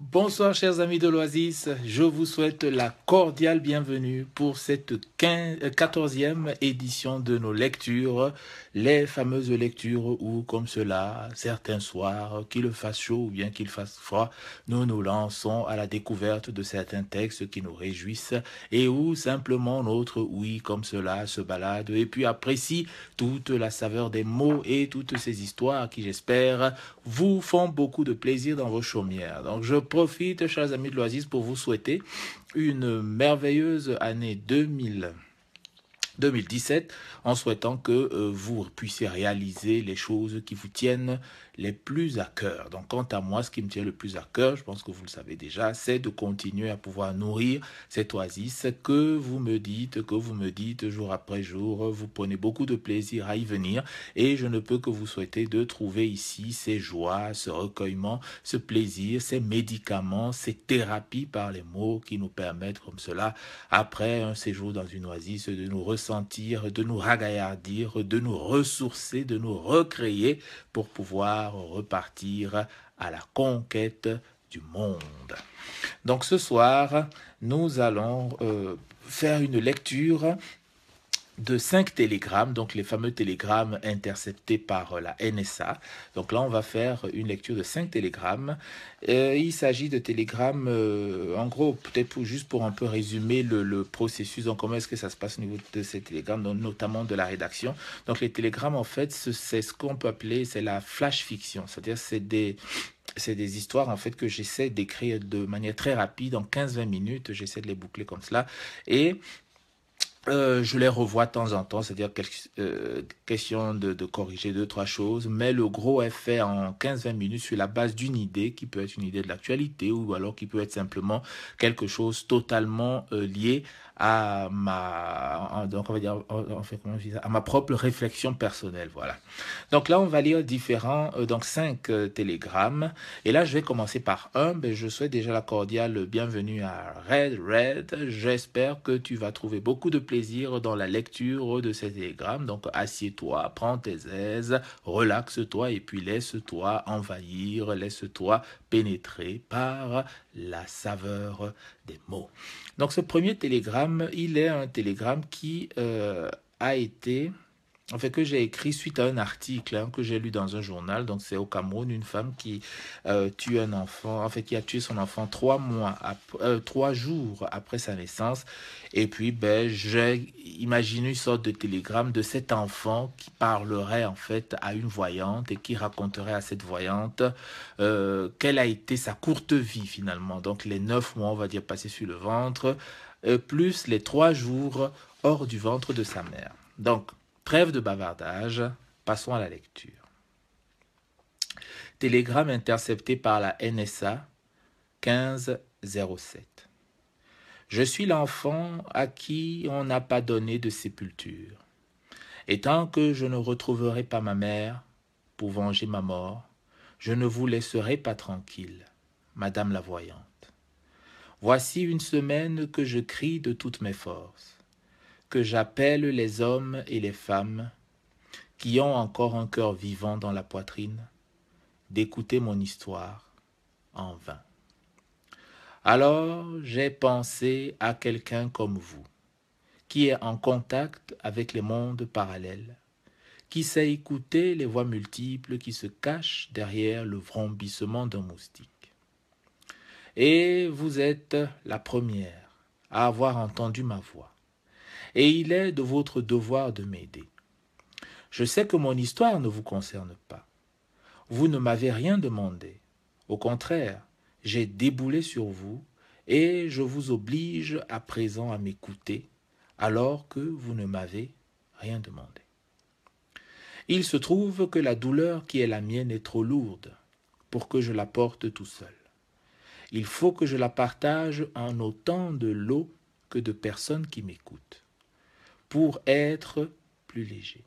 Bonsoir chers amis de l'Oasis, je vous souhaite la cordiale bienvenue pour cette euh, quatorzième édition de nos lectures, les fameuses lectures où, comme cela, certains soirs, qu'il fasse chaud ou bien qu'il fasse froid, nous nous lançons à la découverte de certains textes qui nous réjouissent et où simplement notre oui, comme cela, se balade et puis apprécie toute la saveur des mots et toutes ces histoires qui, j'espère, vous font beaucoup de plaisir dans vos chaumières. Donc je profite, chers amis de l'Oasis, pour vous souhaiter une merveilleuse année 2017 en souhaitant que euh, vous puissiez réaliser les choses qui vous tiennent les plus à cœur. Donc quant à moi, ce qui me tient le plus à cœur, je pense que vous le savez déjà, c'est de continuer à pouvoir nourrir cette oasis que vous me dites, que vous me dites jour après jour. Vous prenez beaucoup de plaisir à y venir et je ne peux que vous souhaiter de trouver ici ces joies, ce recueillement, ce plaisir, ces médicaments, ces thérapies par les mots qui nous permettent comme cela, après un séjour dans une oasis, de nous ressentir, de nous ragaillardir, de nous ressourcer, de nous recréer pour pouvoir repartir à la conquête du monde. Donc ce soir, nous allons euh, faire une lecture de cinq télégrammes, donc les fameux télégrammes interceptés par euh, la NSA. Donc là, on va faire une lecture de cinq télégrammes. Euh, il s'agit de télégrammes, euh, en gros, peut-être juste pour un peu résumer le, processus, donc comment est-ce que ça se passe au niveau de ces télégrammes, notamment de la rédaction. Donc les télégrammes, en fait, c'est ce qu'on peut appeler, c'est la flash fiction, c'est-à-dire c'est des c'est des histoires en fait que j'essaie d'écrire de manière très rapide en 15-20 minutes, j'essaie de les boucler comme cela et euh, je les revois de temps en temps, c'est-à-dire euh, question de, corriger deux, trois choses, mais le gros est fait en 15-20 minutes sur la base d'une idée qui peut être une idée de l'actualité ou alors qui peut être simplement quelque chose totalement euh, lié à ma, on va dire, à ma propre réflexion personnelle, voilà. Donc là, on va lire différents, euh, donc cinq euh, télégrammes. Et là, je vais commencer par un. Mais ben, je souhaite déjà la cordiale bienvenue à Red Red. J'espère que tu vas trouver beaucoup de plaisir dans la lecture de ces télégrammes. Donc assieds-toi, prends tes aises, relaxe-toi et puis laisse-toi envahir, laisse-toi pénétré par la saveur des mots. Donc ce premier télégramme, il est un télégramme qui euh, a été en fait, que j'ai écrit suite à un article hein, que j'ai lu dans un journal. Donc, c'est au Cameroun, une femme qui euh, tue un enfant, en fait, qui a tué son enfant trois mois, euh, trois jours après sa naissance. Et puis, ben, j'ai imaginé une sorte de télégramme de cet enfant qui parlerait, en fait, à une voyante et qui raconterait à cette voyante euh, quelle a été sa courte vie, finalement. Donc, les neuf mois, on va dire, passés sur le ventre, plus les trois jours hors du ventre de sa mère. Donc, Trêve de bavardage, passons à la lecture. Télégramme intercepté par la NSA 1507. Je suis l'enfant à qui on n'a pas donné de sépulture. Et tant que je ne retrouverai pas ma mère pour venger ma mort, je ne vous laisserai pas tranquille, Madame la Voyante. Voici une semaine que je crie de toutes mes forces que j'appelle les hommes et les femmes qui ont encore un cœur vivant dans la poitrine d'écouter mon histoire en vain. Alors j'ai pensé à quelqu'un comme vous, qui est en contact avec les mondes parallèles, qui sait écouter les voix multiples qui se cachent derrière le vrombissement d'un moustique. Et vous êtes la première à avoir entendu ma voix et il est de votre devoir de m'aider. Je sais que mon histoire ne vous concerne pas. Vous ne m'avez rien demandé. Au contraire, j'ai déboulé sur vous et je vous oblige à présent à m'écouter alors que vous ne m'avez rien demandé. Il se trouve que la douleur qui est la mienne est trop lourde pour que je la porte tout seul. Il faut que je la partage en autant de lots que de personnes qui m'écoutent pour être plus léger.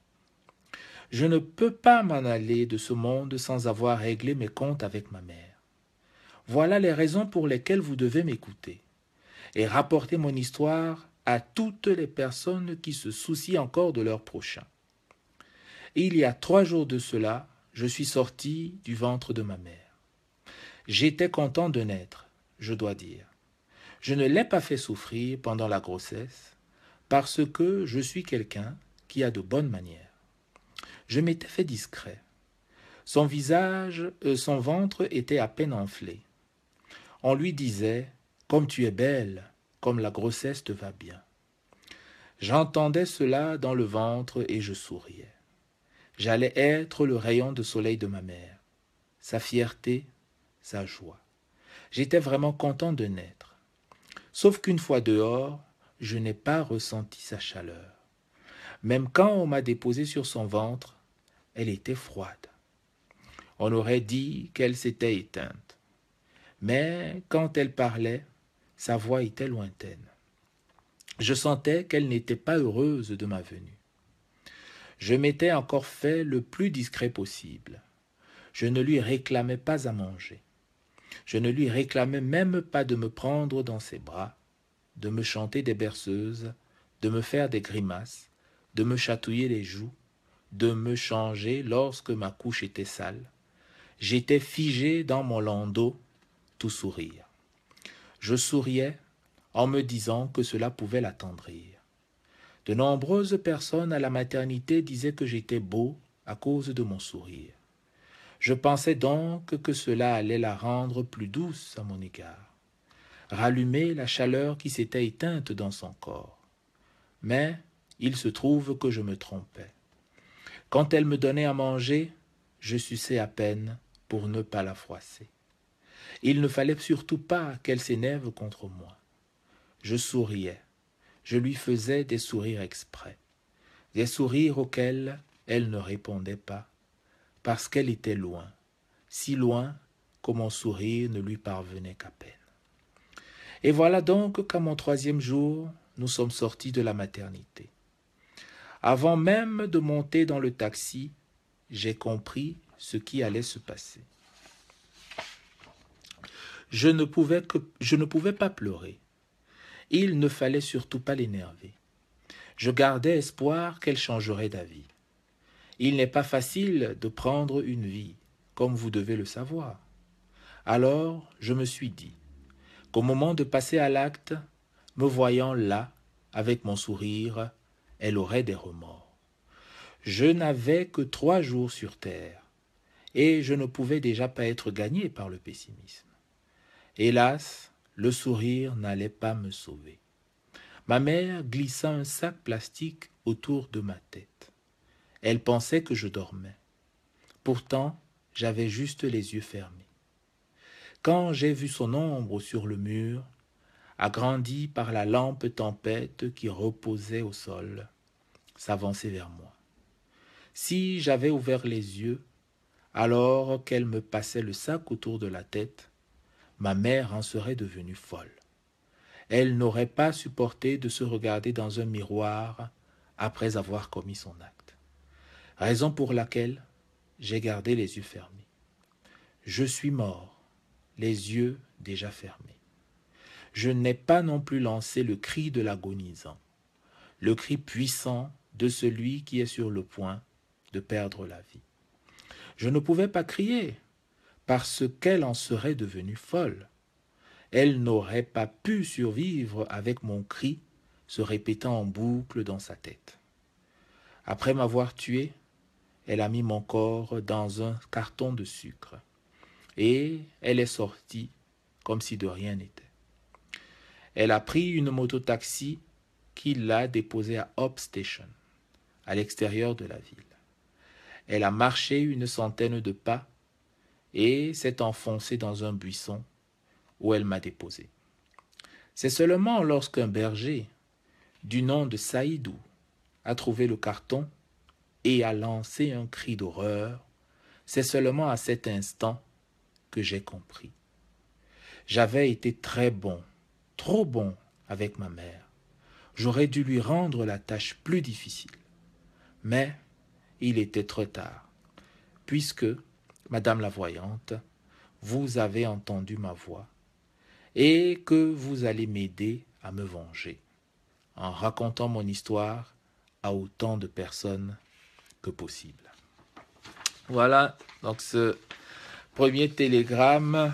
Je ne peux pas m'en aller de ce monde sans avoir réglé mes comptes avec ma mère. Voilà les raisons pour lesquelles vous devez m'écouter et rapporter mon histoire à toutes les personnes qui se soucient encore de leur prochain. il y a trois jours de cela, je suis sorti du ventre de ma mère. J'étais content de naître, je dois dire. Je ne l'ai pas fait souffrir pendant la grossesse parce que je suis quelqu'un qui a de bonnes manières. Je m'étais fait discret. Son visage, euh, son ventre étaient à peine enflé. On lui disait Comme tu es belle, comme la grossesse te va bien. J'entendais cela dans le ventre et je souriais. J'allais être le rayon de soleil de ma mère, sa fierté, sa joie. J'étais vraiment content de naître. Sauf qu'une fois dehors, je n'ai pas ressenti sa chaleur. Même quand on m'a déposé sur son ventre, elle était froide. On aurait dit qu'elle s'était éteinte. Mais quand elle parlait, sa voix était lointaine. Je sentais qu'elle n'était pas heureuse de ma venue. Je m'étais encore fait le plus discret possible. Je ne lui réclamais pas à manger. Je ne lui réclamais même pas de me prendre dans ses bras de me chanter des berceuses, de me faire des grimaces, de me chatouiller les joues, de me changer lorsque ma couche était sale. J'étais figé dans mon landau, tout sourire. Je souriais en me disant que cela pouvait l'attendrir. De nombreuses personnes à la maternité disaient que j'étais beau à cause de mon sourire. Je pensais donc que cela allait la rendre plus douce à mon égard rallumer la chaleur qui s'était éteinte dans son corps. Mais il se trouve que je me trompais. Quand elle me donnait à manger, je suçais à peine pour ne pas la froisser. Il ne fallait surtout pas qu'elle s'énerve contre moi. Je souriais, je lui faisais des sourires exprès, des sourires auxquels elle ne répondait pas, parce qu'elle était loin, si loin que mon sourire ne lui parvenait qu'à peine. Et voilà donc qu'à mon troisième jour, nous sommes sortis de la maternité. Avant même de monter dans le taxi, j'ai compris ce qui allait se passer. Je ne pouvais, que, je ne pouvais pas pleurer. Il ne fallait surtout pas l'énerver. Je gardais espoir qu'elle changerait d'avis. Il n'est pas facile de prendre une vie, comme vous devez le savoir. Alors je me suis dit, qu'au moment de passer à l'acte, me voyant là, avec mon sourire, elle aurait des remords. Je n'avais que trois jours sur Terre, et je ne pouvais déjà pas être gagné par le pessimisme. Hélas, le sourire n'allait pas me sauver. Ma mère glissa un sac plastique autour de ma tête. Elle pensait que je dormais. Pourtant, j'avais juste les yeux fermés. Quand j'ai vu son ombre sur le mur, agrandie par la lampe tempête qui reposait au sol, s'avancer vers moi. Si j'avais ouvert les yeux, alors qu'elle me passait le sac autour de la tête, ma mère en serait devenue folle. Elle n'aurait pas supporté de se regarder dans un miroir après avoir commis son acte. Raison pour laquelle j'ai gardé les yeux fermés. Je suis mort les yeux déjà fermés. Je n'ai pas non plus lancé le cri de l'agonisant, le cri puissant de celui qui est sur le point de perdre la vie. Je ne pouvais pas crier, parce qu'elle en serait devenue folle. Elle n'aurait pas pu survivre avec mon cri se répétant en boucle dans sa tête. Après m'avoir tué, elle a mis mon corps dans un carton de sucre et elle est sortie comme si de rien n'était. Elle a pris une moto-taxi qui l'a déposée à Hop Station, à l'extérieur de la ville. Elle a marché une centaine de pas et s'est enfoncée dans un buisson où elle m'a déposé. C'est seulement lorsqu'un berger du nom de Saïdou a trouvé le carton et a lancé un cri d'horreur, c'est seulement à cet instant j'ai compris. J'avais été très bon, trop bon avec ma mère. J'aurais dû lui rendre la tâche plus difficile. Mais il était trop tard, puisque, Madame la Voyante, vous avez entendu ma voix et que vous allez m'aider à me venger en racontant mon histoire à autant de personnes que possible. Voilà, donc ce Premier télégramme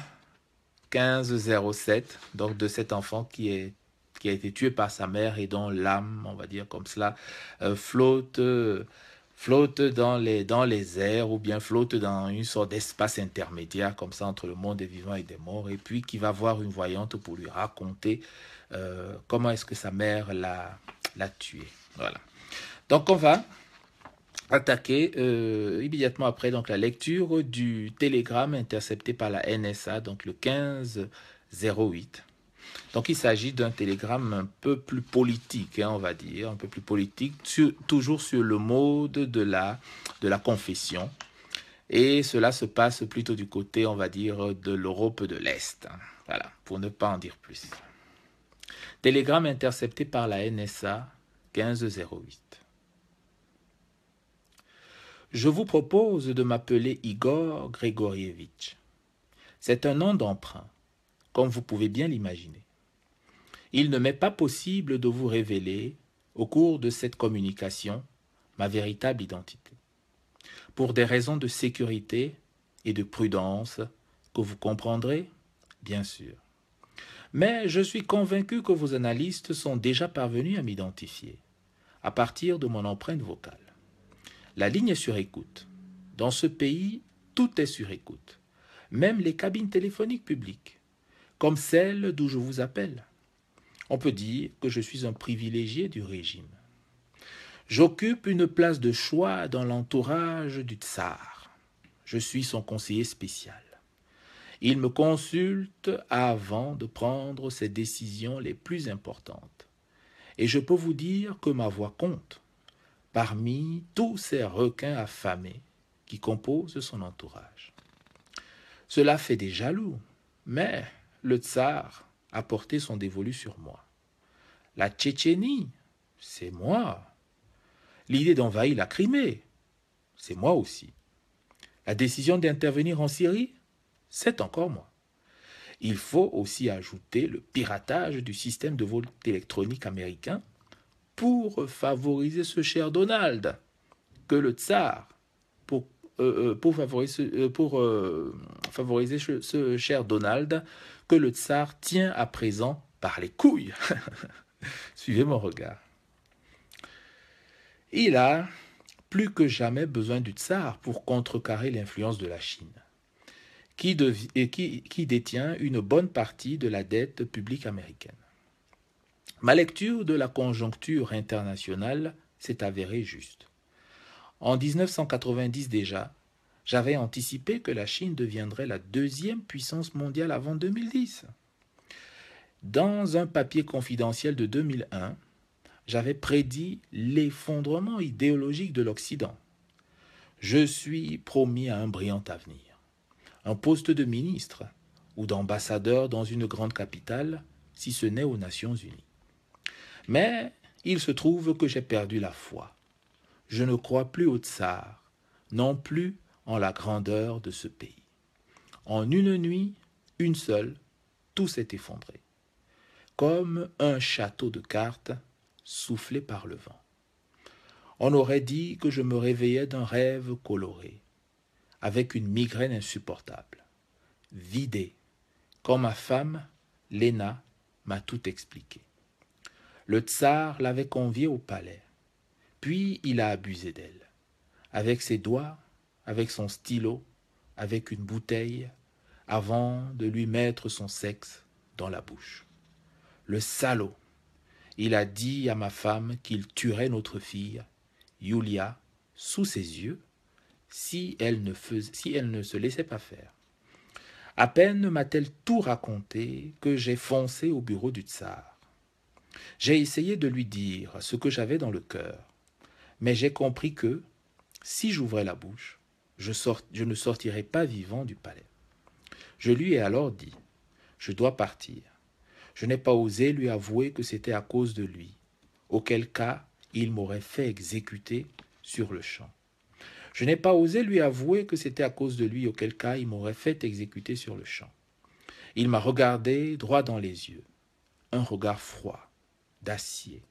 1507, donc de cet enfant qui, est, qui a été tué par sa mère et dont l'âme, on va dire comme cela, euh, flotte, flotte dans les, les airs ou bien flotte dans une sorte d'espace intermédiaire comme ça entre le monde des vivants et des morts et puis qui va voir une voyante pour lui raconter euh, comment est-ce que sa mère l'a tué. Voilà. Donc on va attaqué euh, immédiatement après donc la lecture du télégramme intercepté par la NSA donc le 15 08. Donc il s'agit d'un télégramme un peu plus politique, hein, on va dire, un peu plus politique, toujours sur le mode de la, de la confession. Et cela se passe plutôt du côté, on va dire, de l'Europe de l'Est. voilà, pour ne pas en dire plus. Télégramme intercepté par la NSA 1508 je vous propose de m'appeler Igor Grigorievitch. C'est un nom d'emprunt, comme vous pouvez bien l'imaginer. Il ne m'est pas possible de vous révéler, au cours de cette communication, ma véritable identité. Pour des raisons de sécurité et de prudence que vous comprendrez, bien sûr. Mais je suis convaincu que vos analystes sont déjà parvenus à m'identifier, à partir de mon empreinte vocale. La ligne est sur écoute. Dans ce pays, tout est sur écoute. Même les cabines téléphoniques publiques, comme celle d'où je vous appelle. On peut dire que je suis un privilégié du régime. J'occupe une place de choix dans l'entourage du tsar. Je suis son conseiller spécial. Il me consulte avant de prendre ses décisions les plus importantes. Et je peux vous dire que ma voix compte parmi tous ces requins affamés qui composent son entourage. Cela fait des jaloux, mais le tsar a porté son dévolu sur moi. La Tchétchénie, c'est moi. L'idée d'envahir la Crimée, c'est moi aussi. La décision d'intervenir en Syrie, c'est encore moi. Il faut aussi ajouter le piratage du système de vol électronique américain pour favoriser ce cher Donald que le tsar, pour, favoriser, euh, euh, pour, favoriser euh, ce, cher Donald que le tsar tient à présent par les couilles. Suivez mon regard. Il a plus que jamais besoin du tsar pour contrecarrer l'influence de la Chine, qui détient une bonne partie de la dette publique américaine. Ma lecture de la conjoncture internationale s'est avérée juste. En 1990 déjà, j'avais anticipé que la Chine deviendrait la deuxième puissance mondiale avant 2010. Dans un papier confidentiel de 2001, j'avais prédit l'effondrement idéologique de l'Occident. Je suis promis à un brillant avenir. Un poste de ministre ou d'ambassadeur dans une grande capitale, si ce n'est aux Nations Unies. Mais il se trouve que j'ai perdu la foi. Je ne crois plus au tsar, non plus en la grandeur de ce pays. En une nuit, une seule, tout s'est effondré, comme un château de cartes soufflé par le vent. On aurait dit que je me réveillais d'un rêve coloré, avec une migraine insupportable, vidée, quand ma femme, Léna, m'a tout expliqué. Le tsar l'avait conviée au palais, puis il a abusé d'elle. Avec ses doigts, avec son stylo, avec une bouteille, avant de lui mettre son sexe dans la bouche. Le salaud il a dit à ma femme qu'il tuerait notre fille, Yulia, sous ses yeux, si elle ne, faisait, si elle ne se laissait pas faire. À peine m'a-t-elle tout raconté que j'ai foncé au bureau du tsar. J'ai essayé de lui dire ce que j'avais dans le cœur, mais j'ai compris que, si j'ouvrais la bouche, je, ne sortirais pas vivant du palais. Je lui ai alors dit, je dois partir. Je n'ai pas osé lui avouer que c'était à cause de lui, auquel cas il m'aurait fait exécuter sur le champ. Je n'ai pas osé lui avouer que c'était à cause de lui, auquel cas il m'aurait fait exécuter sur le champ. Il m'a regardé droit dans les yeux, un regard froid, d'acier.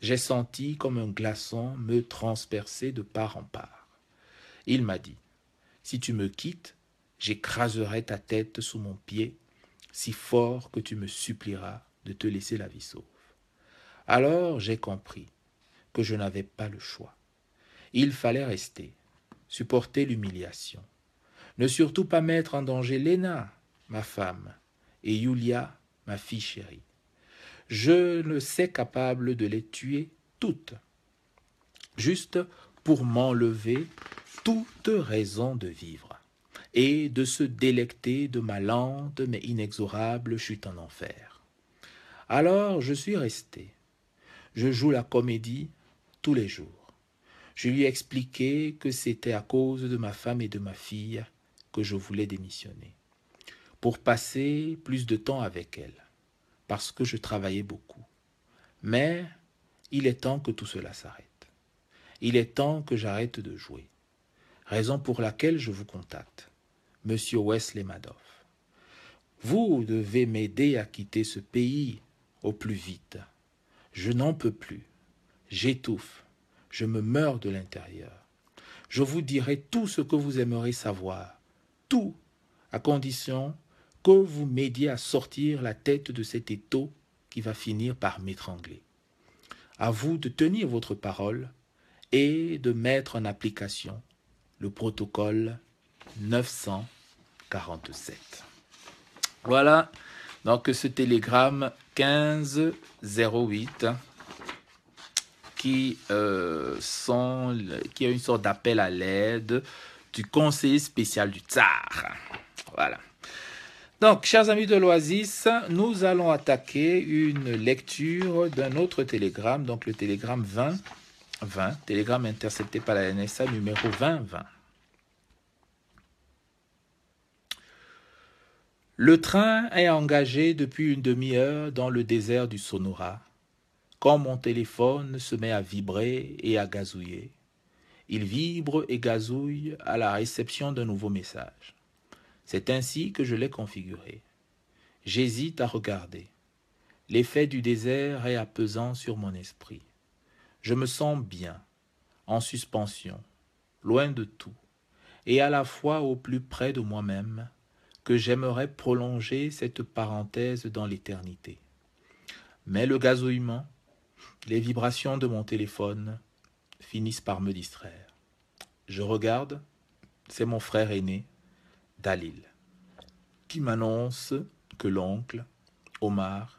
J'ai senti comme un glaçon me transpercer de part en part. Il m'a dit, si tu me quittes, j'écraserai ta tête sous mon pied, si fort que tu me supplieras de te laisser la vie sauve. Alors j'ai compris que je n'avais pas le choix. Il fallait rester, supporter l'humiliation, ne surtout pas mettre en danger Léna, ma femme, et Yulia, ma fille chérie je ne sais capable de les tuer toutes, juste pour m'enlever toute raison de vivre et de se délecter de ma lente mais inexorable chute en enfer. Alors je suis resté. Je joue la comédie tous les jours. Je lui ai expliqué que c'était à cause de ma femme et de ma fille que je voulais démissionner, pour passer plus de temps avec elle parce que je travaillais beaucoup. Mais il est temps que tout cela s'arrête. Il est temps que j'arrête de jouer. Raison pour laquelle je vous contacte, Monsieur Wesley Madoff. Vous devez m'aider à quitter ce pays au plus vite. Je n'en peux plus. J'étouffe. Je me meurs de l'intérieur. Je vous dirai tout ce que vous aimerez savoir. Tout, à condition que vous m'aidiez à sortir la tête de cet étau qui va finir par m'étrangler. À vous de tenir votre parole et de mettre en application le protocole 947. Voilà donc ce télégramme 1508 qui, euh, qui a une sorte d'appel à l'aide du conseiller spécial du tsar. Voilà. Donc, chers amis de l'Oasis, nous allons attaquer une lecture d'un autre télégramme, donc le télégramme 20, 20, télégramme intercepté par la NSA numéro 20, 20. Le train est engagé depuis une demi-heure dans le désert du Sonora. Quand mon téléphone se met à vibrer et à gazouiller, il vibre et gazouille à la réception d'un nouveau message. C'est ainsi que je l'ai configuré. J'hésite à regarder. L'effet du désert est apesant sur mon esprit. Je me sens bien, en suspension, loin de tout, et à la fois au plus près de moi-même, que j'aimerais prolonger cette parenthèse dans l'éternité. Mais le gazouillement, les vibrations de mon téléphone finissent par me distraire. Je regarde, c'est mon frère aîné, Dalil, qui m'annonce que l'oncle, Omar,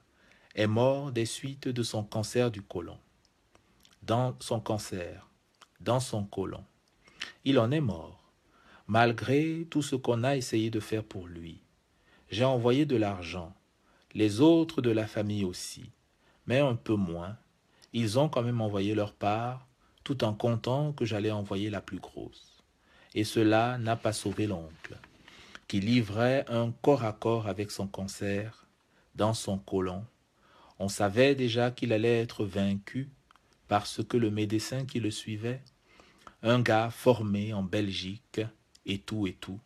est mort des suites de son cancer du côlon. Dans son cancer, dans son côlon. Il en est mort, malgré tout ce qu'on a essayé de faire pour lui. J'ai envoyé de l'argent, les autres de la famille aussi, mais un peu moins. Ils ont quand même envoyé leur part, tout en comptant que j'allais envoyer la plus grosse. Et cela n'a pas sauvé l'oncle qui livrait un corps à corps avec son cancer dans son colon. On savait déjà qu'il allait être vaincu parce que le médecin qui le suivait, un gars formé en Belgique, et tout et tout,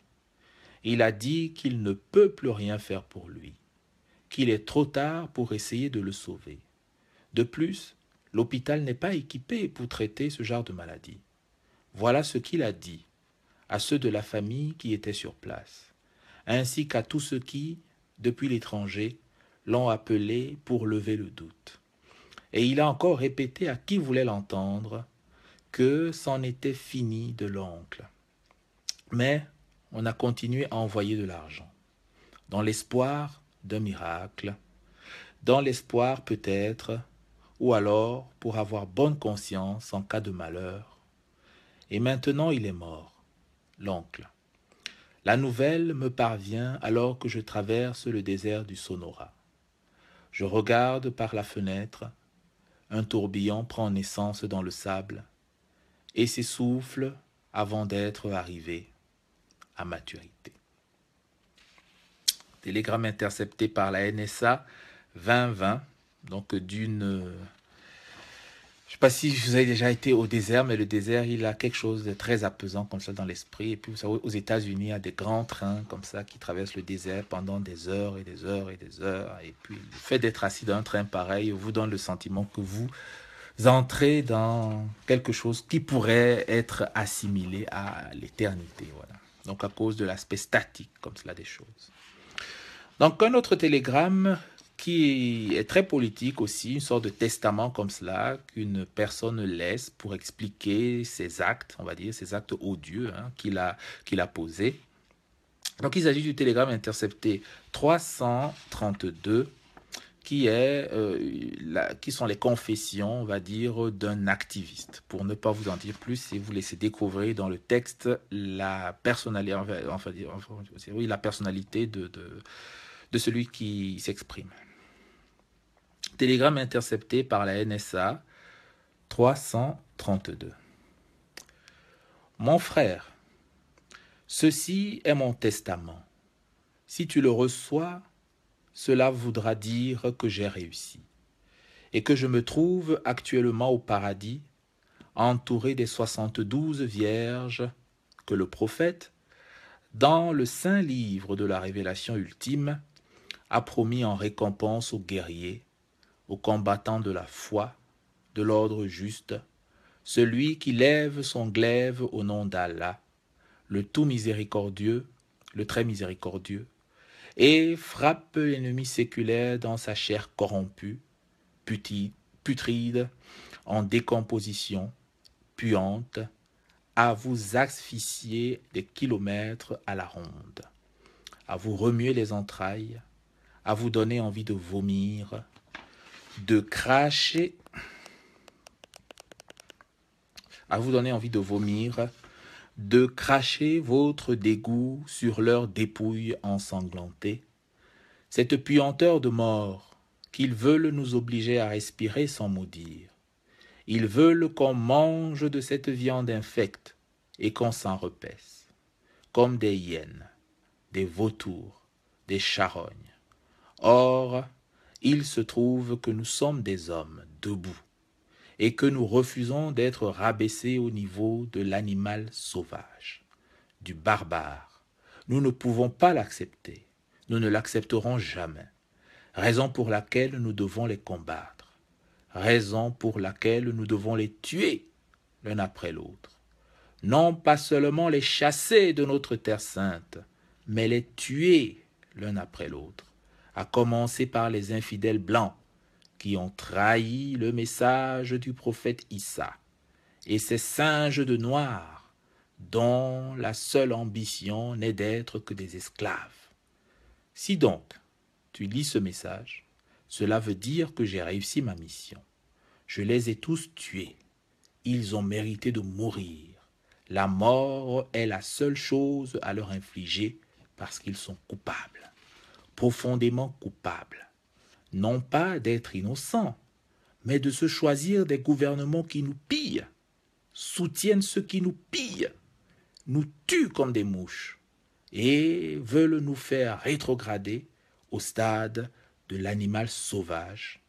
il a dit qu'il ne peut plus rien faire pour lui, qu'il est trop tard pour essayer de le sauver. De plus, l'hôpital n'est pas équipé pour traiter ce genre de maladie. Voilà ce qu'il a dit à ceux de la famille qui étaient sur place ainsi qu'à tous ceux qui, depuis l'étranger, l'ont appelé pour lever le doute. Et il a encore répété à qui voulait l'entendre que c'en était fini de l'oncle. Mais on a continué à envoyer de l'argent, dans l'espoir d'un miracle, dans l'espoir peut-être, ou alors pour avoir bonne conscience en cas de malheur. Et maintenant il est mort, l'oncle. La nouvelle me parvient alors que je traverse le désert du Sonora. Je regarde par la fenêtre, un tourbillon prend naissance dans le sable et s'essouffle avant d'être arrivé à maturité. Télégramme intercepté par la NSA 2020, donc d'une je sais pas si vous avez déjà été au désert, mais le désert, il a quelque chose de très apaisant comme ça dans l'esprit. Et puis, vous savez, aux États-Unis, il y a des grands trains comme ça qui traversent le désert pendant des heures et des heures et des heures. Et puis, le fait d'être assis dans un train pareil vous donne le sentiment que vous entrez dans quelque chose qui pourrait être assimilé à l'éternité. Voilà. Donc, à cause de l'aspect statique comme cela des choses. Donc, un autre télégramme qui est très politique aussi, une sorte de testament comme cela qu'une personne laisse pour expliquer ses actes, on va dire, ses actes odieux hein, qu'il a, a posés. Donc il s'agit du télégramme intercepté 332 qui, est, euh, la, qui sont les confessions, on va dire, d'un activiste. Pour ne pas vous en dire plus si vous laissez découvrir dans le texte la personnalité, enfin, oui, la personnalité de, de de celui qui s'exprime. Télégramme intercepté par la NSA 332. Mon frère, ceci est mon testament. Si tu le reçois, cela voudra dire que j'ai réussi et que je me trouve actuellement au paradis, entouré des soixante-douze vierges que le prophète, dans le saint livre de la révélation ultime, a promis en récompense aux guerriers, aux combattants de la foi, de l'ordre juste, celui qui lève son glaive au nom d'Allah, le tout miséricordieux, le très miséricordieux, et frappe l'ennemi séculaire dans sa chair corrompue, putride, en décomposition, puante, à vous asphyxier des kilomètres à la ronde, à vous remuer les entrailles, à vous donner envie de vomir, de cracher, à vous donner envie de vomir, de cracher votre dégoût sur leurs dépouilles ensanglantées, cette puanteur de mort qu'ils veulent nous obliger à respirer sans maudire. Ils veulent qu'on mange de cette viande infecte et qu'on s'en repaisse, comme des hyènes, des vautours, des charognes. Or, il se trouve que nous sommes des hommes debout et que nous refusons d'être rabaissés au niveau de l'animal sauvage, du barbare. Nous ne pouvons pas l'accepter. Nous ne l'accepterons jamais. Raison pour laquelle nous devons les combattre. Raison pour laquelle nous devons les tuer l'un après l'autre. Non pas seulement les chasser de notre terre sainte, mais les tuer l'un après l'autre à commencer par les infidèles blancs qui ont trahi le message du prophète Issa, et ces singes de noir dont la seule ambition n'est d'être que des esclaves. Si donc tu lis ce message, cela veut dire que j'ai réussi ma mission. Je les ai tous tués. Ils ont mérité de mourir. La mort est la seule chose à leur infliger parce qu'ils sont coupables profondément coupable, non pas d'être innocent, mais de se choisir des gouvernements qui nous pillent, soutiennent ceux qui nous pillent, nous tuent comme des mouches et veulent nous faire rétrograder au stade de l'animal sauvage,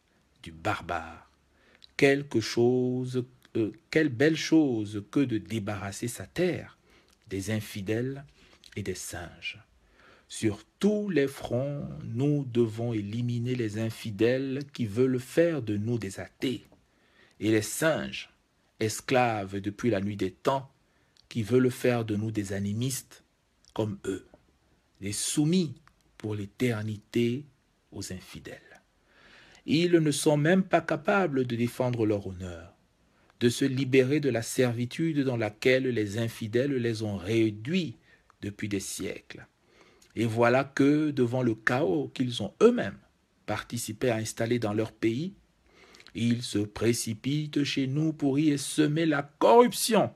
du barbare. Quelque chose, euh, quelle belle chose que de débarrasser sa terre des infidèles et des singes. Sur tous les fronts, nous devons éliminer les infidèles qui veulent faire de nous des athées et les singes, esclaves depuis la nuit des temps, qui veulent faire de nous des animistes comme eux, les soumis pour l'éternité aux infidèles. Ils ne sont même pas capables de défendre leur honneur, de se libérer de la servitude dans laquelle les infidèles les ont réduits depuis des siècles. Et voilà que, devant le chaos qu'ils ont eux-mêmes participé à installer dans leur pays, ils se précipitent chez nous pour y semer la corruption,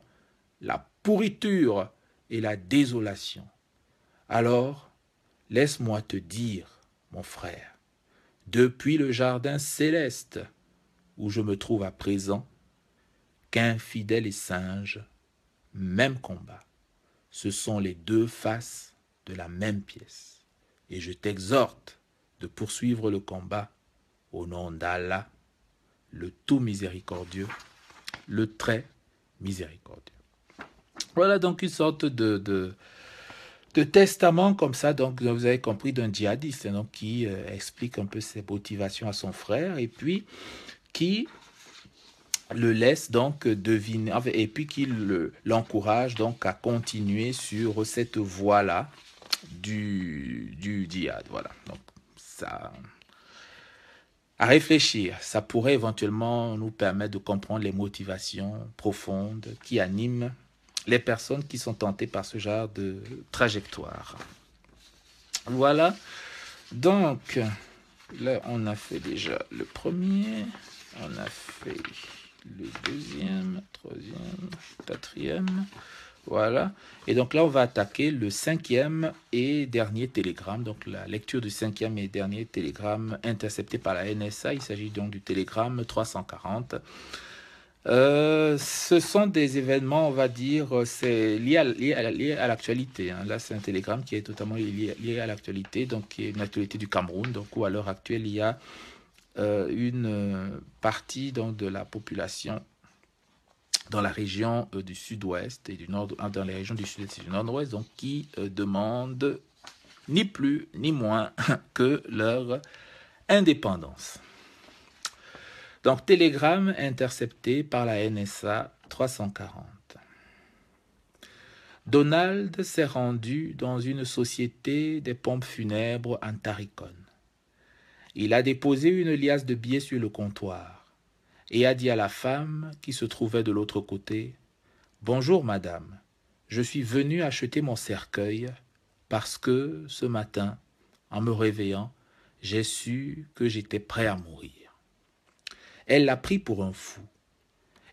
la pourriture et la désolation. Alors, laisse-moi te dire, mon frère, depuis le jardin céleste où je me trouve à présent, qu'infidèles et singe, même combat, ce sont les deux faces de la même pièce. Et je t'exhorte de poursuivre le combat au nom d'Allah, le tout miséricordieux, le très miséricordieux. Voilà donc une sorte de, de, testament comme ça, donc vous avez compris, d'un djihadiste hein, donc, qui euh, explique un peu ses motivations à son frère et puis qui le laisse donc deviner, et puis qui l'encourage donc à continuer sur cette voie-là, du, du Voilà. Donc, ça. À réfléchir, ça pourrait éventuellement nous permettre de comprendre les motivations profondes qui animent les personnes qui sont tentées par ce genre de trajectoire. Voilà. Donc, là, on a fait déjà le premier, on a fait le deuxième, troisième, quatrième. Voilà. Et donc là, on va attaquer le cinquième et dernier télégramme. Donc la lecture du cinquième et dernier télégramme intercepté par la NSA. Il s'agit donc du télégramme 340. Euh, ce sont des événements, on va dire, c'est lié à, l'actualité. Hein. Là, c'est un télégramme qui est totalement lié, à l'actualité, donc qui est une actualité du Cameroun, donc où à l'heure actuelle, il y a euh, une euh, partie de la population dans la région euh, du sud-ouest et du nord, ah, dans les régions du sud-est et du nord-ouest, donc qui euh, demandent ni plus ni moins que leur indépendance. Donc, télégramme intercepté par la NSA 340. Donald s'est rendu dans une société des pompes funèbres en Taricone. Il a déposé une liasse de billets sur le comptoir et a dit à la femme qui se trouvait de l'autre côté, Bonjour madame, je suis venu acheter mon cercueil parce que ce matin, en me réveillant, j'ai su que j'étais prêt à mourir. Elle l'a pris pour un fou.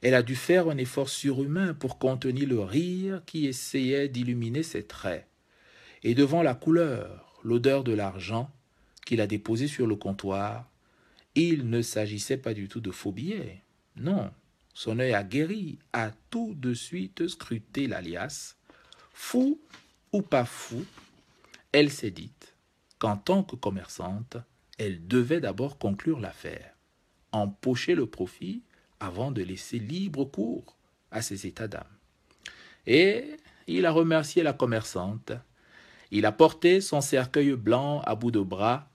Elle a dû faire un effort surhumain pour contenir le rire qui essayait d'illuminer ses traits. Et devant la couleur, l'odeur de l'argent qu'il a déposé sur le comptoir, il ne s'agissait pas du tout de faux billets. Non. Son œil guéri a tout de suite scruté l'alias. Fou ou pas fou, elle s'est dite qu'en tant que commerçante, elle devait d'abord conclure l'affaire, empocher le profit avant de laisser libre cours à ses états d'âme. Et il a remercié la commerçante. Il a porté son cercueil blanc à bout de bras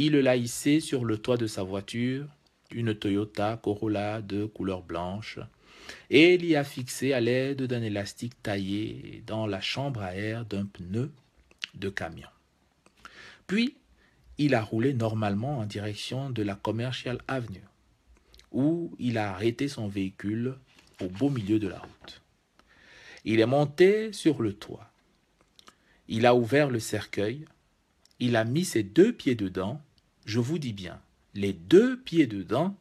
il l'a hissé sur le toit de sa voiture, une Toyota Corolla de couleur blanche, et l'y a fixé à l'aide d'un élastique taillé dans la chambre à air d'un pneu de camion. Puis, il a roulé normalement en direction de la Commercial Avenue, où il a arrêté son véhicule au beau milieu de la route. Il est monté sur le toit. Il a ouvert le cercueil, il a mis ses deux pieds dedans je vous dis bien, les deux pieds dedans,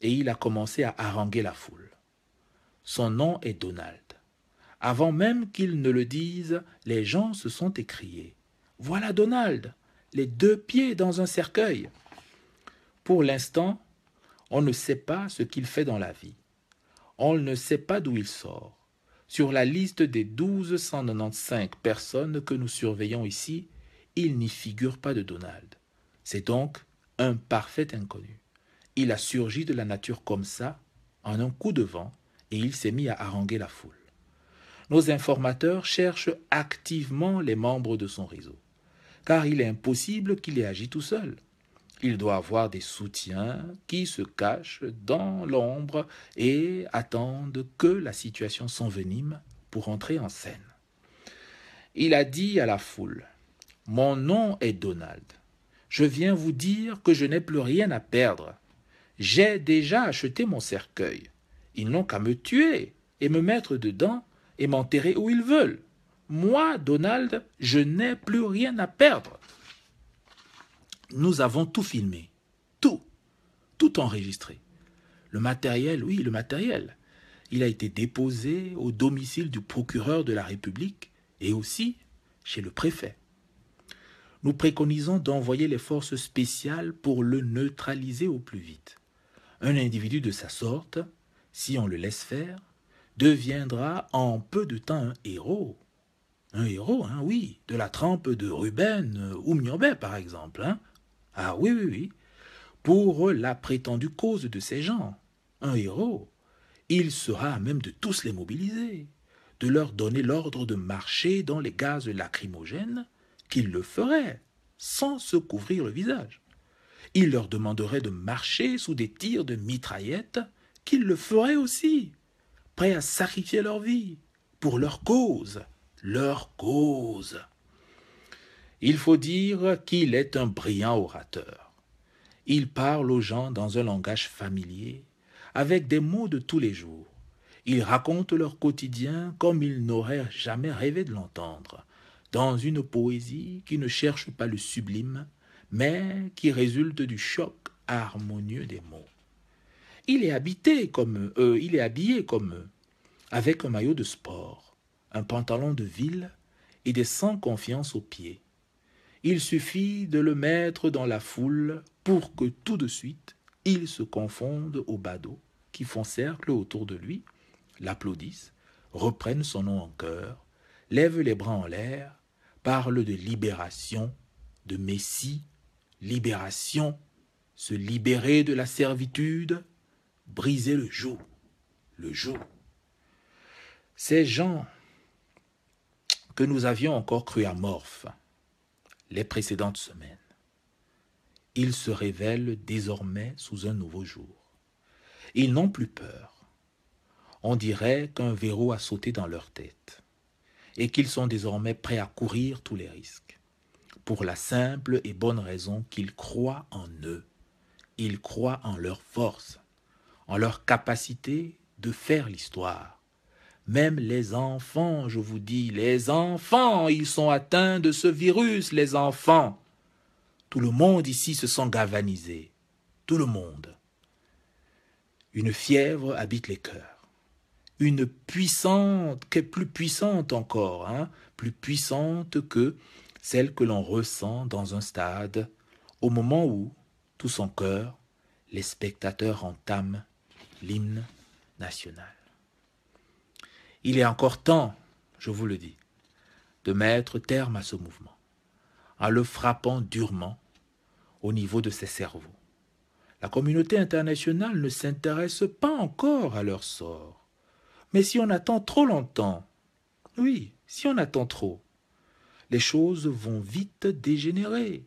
et il a commencé à haranguer la foule. Son nom est Donald. Avant même qu'il ne le dise, les gens se sont écriés. Voilà Donald, les deux pieds dans un cercueil. Pour l'instant, on ne sait pas ce qu'il fait dans la vie. On ne sait pas d'où il sort. Sur la liste des 1295 personnes que nous surveillons ici, il n'y figure pas de Donald. C'est donc un parfait inconnu. Il a surgi de la nature comme ça, en un coup de vent, et il s'est mis à haranguer la foule. Nos informateurs cherchent activement les membres de son réseau, car il est impossible qu'il ait agi tout seul. Il doit avoir des soutiens qui se cachent dans l'ombre et attendent que la situation s'envenime pour entrer en scène. Il a dit à la foule, Mon nom est Donald, je viens vous dire que je n'ai plus rien à perdre. J'ai déjà acheté mon cercueil. Ils n'ont qu'à me tuer et me mettre dedans et m'enterrer où ils veulent. Moi, Donald, je n'ai plus rien à perdre. Nous avons tout filmé, tout, tout enregistré. Le matériel, oui, le matériel. Il a été déposé au domicile du procureur de la République et aussi chez le préfet nous préconisons d'envoyer les forces spéciales pour le neutraliser au plus vite. Un individu de sa sorte, si on le laisse faire, deviendra en peu de temps un héros. Un héros, hein, oui, de la trempe de Ruben euh, ou Miorbet, par exemple. Hein. Ah oui, oui, oui. Pour la prétendue cause de ces gens, un héros, il sera à même de tous les mobiliser, de leur donner l'ordre de marcher dans les gaz lacrymogènes, qu'il le feraient sans se couvrir le visage. Il leur demanderait de marcher sous des tirs de mitraillettes qu'ils le feraient aussi, prêts à sacrifier leur vie pour leur cause, leur cause. Il faut dire qu'il est un brillant orateur. Il parle aux gens dans un langage familier, avec des mots de tous les jours. Il raconte leur quotidien comme ils n'auraient jamais rêvé de l'entendre, dans une poésie qui ne cherche pas le sublime, mais qui résulte du choc harmonieux des mots. Il est habité comme eux, il est habillé comme eux, avec un maillot de sport, un pantalon de ville et des sans confiance aux pieds. Il suffit de le mettre dans la foule pour que tout de suite il se confonde aux badauds qui font cercle autour de lui, l'applaudissent, reprennent son nom en cœur, lèvent les bras en l'air parle de libération, de Messie, libération, se libérer de la servitude, briser le joug, le joug. Ces gens que nous avions encore cru amorphes les précédentes semaines, ils se révèlent désormais sous un nouveau jour. Ils n'ont plus peur. On dirait qu'un verrou a sauté dans leur tête et qu'ils sont désormais prêts à courir tous les risques. Pour la simple et bonne raison qu'ils croient en eux. Ils croient en leur force, en leur capacité de faire l'histoire. Même les enfants, je vous dis, les enfants, ils sont atteints de ce virus, les enfants. Tout le monde ici se sent galvanisé, Tout le monde. Une fièvre habite les cœurs une puissante, qui est plus puissante encore, hein, plus puissante que celle que l'on ressent dans un stade, au moment où, tout son cœur, les spectateurs entament l'hymne national. Il est encore temps, je vous le dis, de mettre terme à ce mouvement, en le frappant durement au niveau de ses cerveaux. La communauté internationale ne s'intéresse pas encore à leur sort. Mais si on attend trop longtemps, oui, si on attend trop, les choses vont vite dégénérer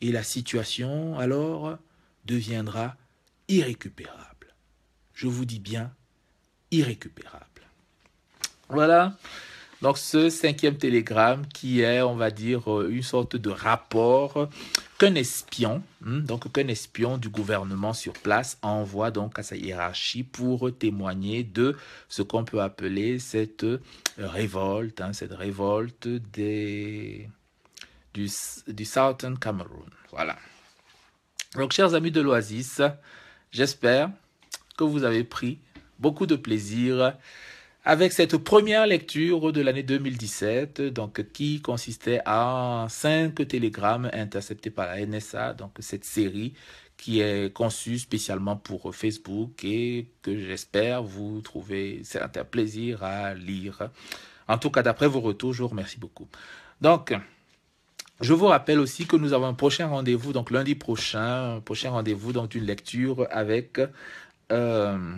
et la situation alors deviendra irrécupérable. Je vous dis bien irrécupérable. Voilà, donc ce cinquième télégramme qui est, on va dire, euh, une sorte de rapport qu'un espion, hmm, donc qu'un espion du gouvernement sur place envoie donc à sa hiérarchie pour témoigner de ce qu'on peut appeler cette révolte, hein, cette révolte des, du, du Southern Cameroun. Voilà. Donc chers amis de l'Oasis, j'espère que vous avez pris beaucoup de plaisir avec cette première lecture de l'année 2017, donc qui consistait à cinq télégrammes interceptés par la NSA, donc cette série qui est conçue spécialement pour Facebook et que j'espère vous trouver c'est un plaisir à lire. En tout cas, d'après vos retours, je vous remercie beaucoup. Donc, je vous rappelle aussi que nous avons un prochain rendez-vous, donc lundi prochain, un prochain rendez-vous donc d'une lecture avec euh,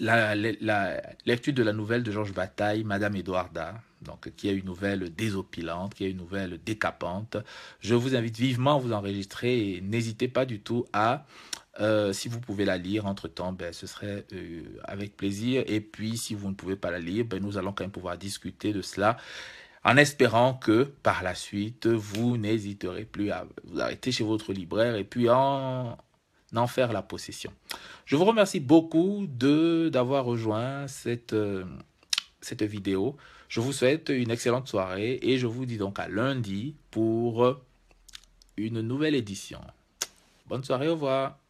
l'étude la, lecture de la nouvelle de Georges Bataille, Madame Edouarda, donc, qui est une nouvelle désopilante, qui est une nouvelle décapante. Je vous invite vivement à vous enregistrer et n'hésitez pas du tout à, euh, si vous pouvez la lire entre-temps, ben, ce serait euh, avec plaisir. Et puis, si vous ne pouvez pas la lire, ben, nous allons quand même pouvoir discuter de cela en espérant que par la suite, vous n'hésiterez plus à vous arrêter chez votre libraire et puis en, n'en faire la possession. Je vous remercie beaucoup d'avoir rejoint cette, euh, cette vidéo. Je vous souhaite une excellente soirée et je vous dis donc à lundi pour une nouvelle édition. Bonne soirée, au revoir.